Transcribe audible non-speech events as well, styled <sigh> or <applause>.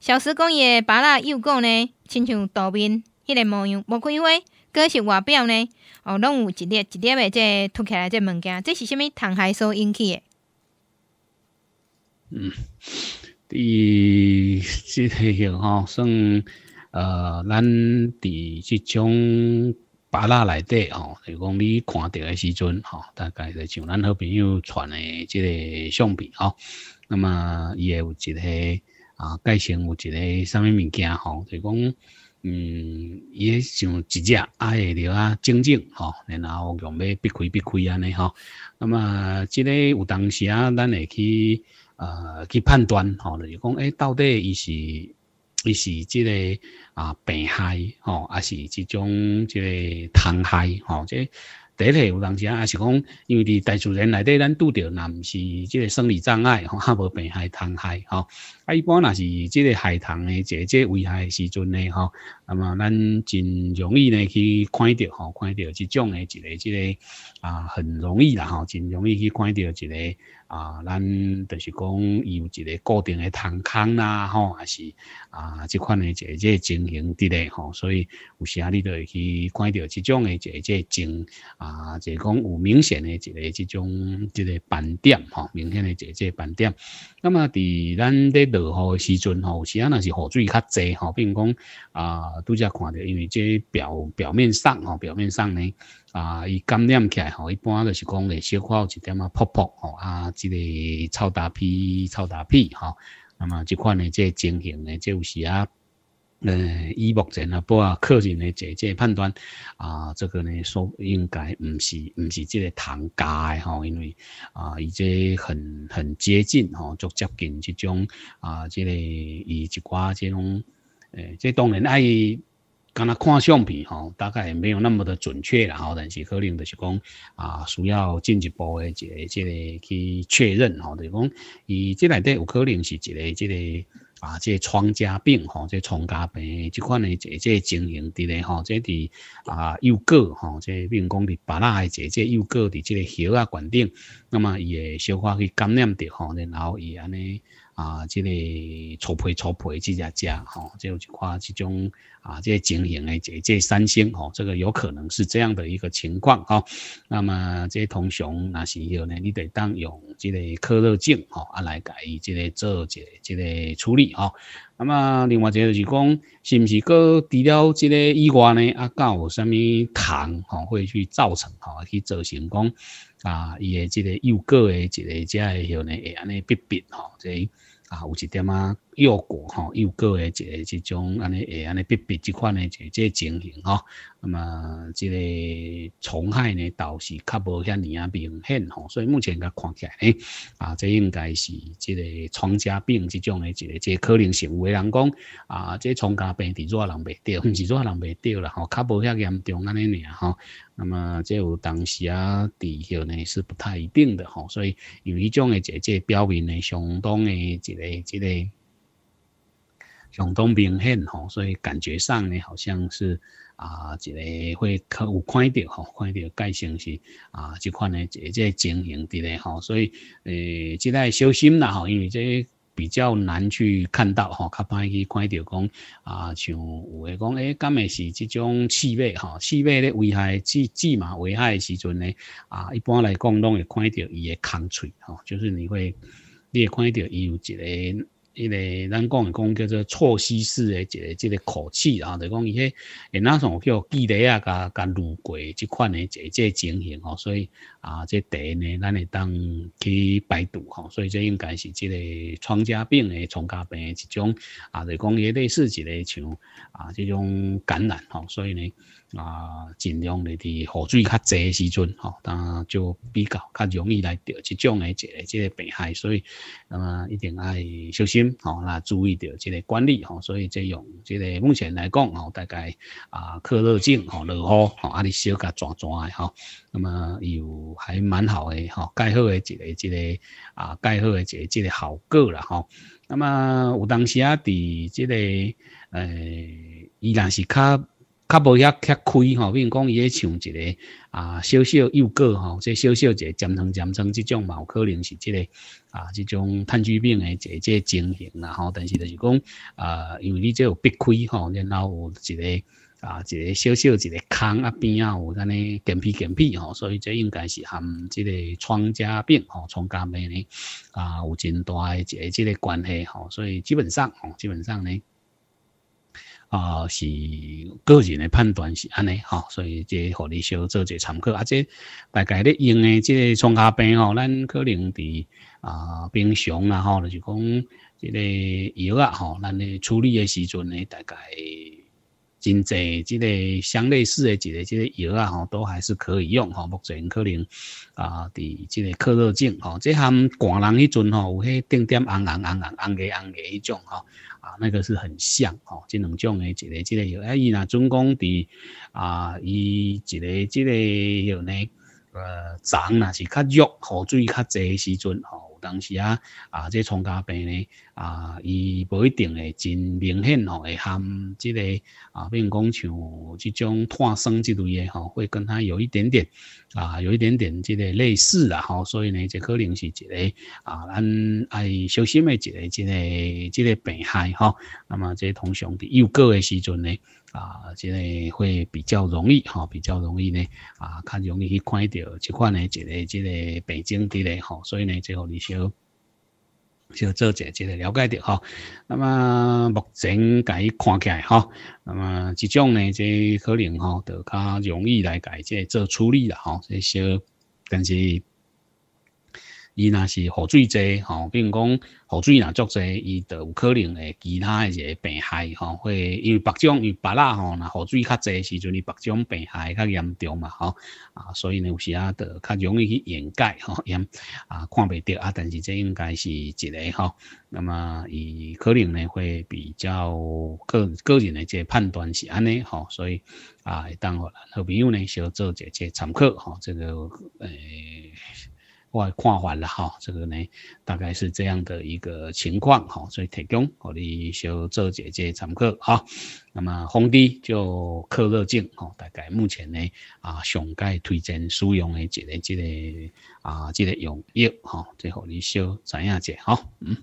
小时光嘅巴拉幼讲呢，亲像多边迄个模样，无开花，果是外表呢，哦，拢有一粒一粒嘅这凸起来这物件，这是虾物虫害所引起的？嗯，伫即个型吼，算呃，咱伫即种巴拉内底吼，就讲你看到的时阵吼，大概就像咱好朋友传的即个相片吼，那么伊会有一个。啊，改成有一个啥物物件吼，就是讲，嗯，伊像一只爱会着啊，静静吼，然后用尾避开避开安尼吼。那么，即个有当时啊，咱会去呃，去判断吼，就是讲，诶，到底伊是伊是即个啊病害吼，还是即种即个虫害吼，这。第一，有当时也是讲，因为伫大自然内底，咱拄着那毋是即个生理障碍吼，哈 <laughs> 无病害、虫害吼。啊，一般若是即个害虫诶，一个即危害时阵呢，吼，那么咱真容易呢去看着吼，看着即种诶一个即个啊，很容易啦吼，真容易去看着一个啊，咱就是讲有一个固定诶虫坑啦吼，还是啊即款诶一个即情形伫咧，吼，所以有时啊，你就会去看着即种诶一个即情啊。啊，就讲有明显的一个这种一个斑点哈，明显的一个斑点。那么伫咱咧落雨时阵吼，有时啊那是雨水较济比如讲啊都则看到，因为这表表面上吼，表面上呢啊，伊感染起来吼，一般就是讲咧小可一点啊泡泡吼啊，这个臭大屁臭大屁吼。那么这款的这情形的，这有时啊。咧，以目前啊，不啊，客人的姐姐判断啊，这个呢，说应该不是不是这个糖加的吼，因为啊，伊这很很接近吼，就接近这种啊，这个以一寡这种诶，这当然爱。刚那看相片吼，大概没有那么的准确啦吼，但是可能就是讲啊，需要进一步的一个这个去确认吼，就是讲，伊这内底有可能是一个这个。啊，这传家病吼，这传家病的即款的一个经营伫咧吼，即伫啊幼果吼，即并讲是别啦的一个即幼果伫即个叶啊冠顶，那么伊会消化去感染到吼，然后伊安尼啊即个粗配粗配即只食吼，就一寡即种。啊，这些经营诶，这这三星吼，这个有可能是这样的一个情况哈。那么这些同学那是有呢，你得当用这个扩热镜吼，啊来改伊这个做个、这个处理哈。那么另外一个就是讲，是毋是搁除了这个以外呢，啊，有什么糖吼会去造成吼，去造成讲啊，伊的这个右角的这个遮诶吼呢会安尼闭闭吼，即啊有一点啊。药果哈，药果诶，一个一种安尼诶，安尼必必这款诶，一个情形哈。那么，这个虫害呢，倒是较无遐尼啊明显吼。所以目前个看起来，啊，即应该是这个虫家病即种诶，一个个可能性，有诶人讲啊，即虫家病地热人未着，毋是热人未着啦吼，较无遐严重安尼尔吼。那么，即有当时啊，地疗呢是不太一定的吼。所以有一种诶，即即表面诶，相当诶，一个一个。相当明显吼，所以感觉上呢，好像是啊，一个会可有看到吼，看到改成是啊，即款呢，即个情形的嘞吼，所以诶，即个小心啦吼，因为即比较难去看到吼，较歹去看到讲啊，像有诶讲诶，敢会是即种气味吼，气味咧危害，致气嘛危害的时阵呢，啊，一般来讲拢会看到伊诶空喙吼，就是你会你会看到有一个。因为咱讲是讲叫做措施式的一个即个考试，啊，后就讲伊迄，会在上叫积累啊、甲甲路过即款的一个即情形吼，所以啊，即第呢，咱会当去百度吼，所以这应该是即个虫家病的虫家病的一种，啊，就讲伊类似一个像啊这种感染吼，所以呢啊，尽量嚟伫雨水较济时阵吼，当然就比较较容易来得即种的一个即个病害，所以那么一定爱小心。吼，那注意到这个管理吼，所以这样，这个目前来讲吼，大概啊，克热症吼，落雨吼，啊，你小甲抓抓的吼，那么有还蛮好的吼，盖好的一个一个啊，盖好的一个一个好果了吼，那么有当时啊，伫这个诶，依然是卡。较无遐切开吼，比如讲伊咧像一个啊，小小幼果吼，即小小一个尖层尖层，即种嘛，有可能是即个啊，即种炭疽病诶，一个即个情形啦吼。但是就是讲啊，因为你即有壁开吼，然后有一个啊，一个小小一个坑啊边啊有安尼健脾健脾吼，所以这应该是含即个疮痂病吼，疮痂病咧啊，有真大诶一个即个关系吼，所以基本上吼，基本上咧。啊，是个人的判断是安尼哈，所以这互你小做一参考。啊，这大概咧用的这个创血病吼，咱可能伫啊冰箱啦吼，就是讲这个药啊吼，咱咧处理的时阵呢，大概真侪这个相类似的这个这个药啊吼，都还是可以用吼。目前可能啊，伫这个克热症吼，这项寒人迄阵吼有迄定点红红红红红个红个迄种吼。啊，那个是很像哦，这两种诶，一个、一个有，啊，伊若总共伫啊，伊一个、一个有呢，呃，长呐是较弱，雨水较侪时阵吼。当时啊，啊，这重甲病呢，啊，伊不一定会真明显吼，会含即个啊，比如讲像即种碳生之类诶吼，会跟他有一点点啊，有一点点即个类似啊，吼，所以呢，这可能是一个啊，咱爱小心诶一个即个即个病害哈。那么，即通常伫幼个诶时阵呢。啊，即个会比较容易哈，比较容易呢，啊，较容易去看到即款呢一个即个病症伫咧吼，所以呢，就互小小做一即个了解的哈。那么目前介看起来哈，那么即种呢，即可能哈，就较容易来介即做处理啦哈，即小但是。伊若是雨水侪吼，比如讲雨水若足侪，伊著有可能诶其他诶一个病害吼，会因为白种伊白蜡吼，若雨水较侪时阵，伊白种病害较严重嘛吼啊，所以呢有时啊，著较容易去掩盖吼掩啊看未着啊，但是这应该是一个吼，那么伊可能呢会比较个个人诶这判断是安尼吼，所以啊会当啦，好朋友呢小做一个参考吼，这个诶。我看法了哈，这个呢大概是这样的一个情况哈，所以提供给你小做解解参考哈。那么红滴就克热镜哈，大概目前呢啊上盖推荐使用的一个即个啊即个用药哈，最后你小知影者哈，嗯。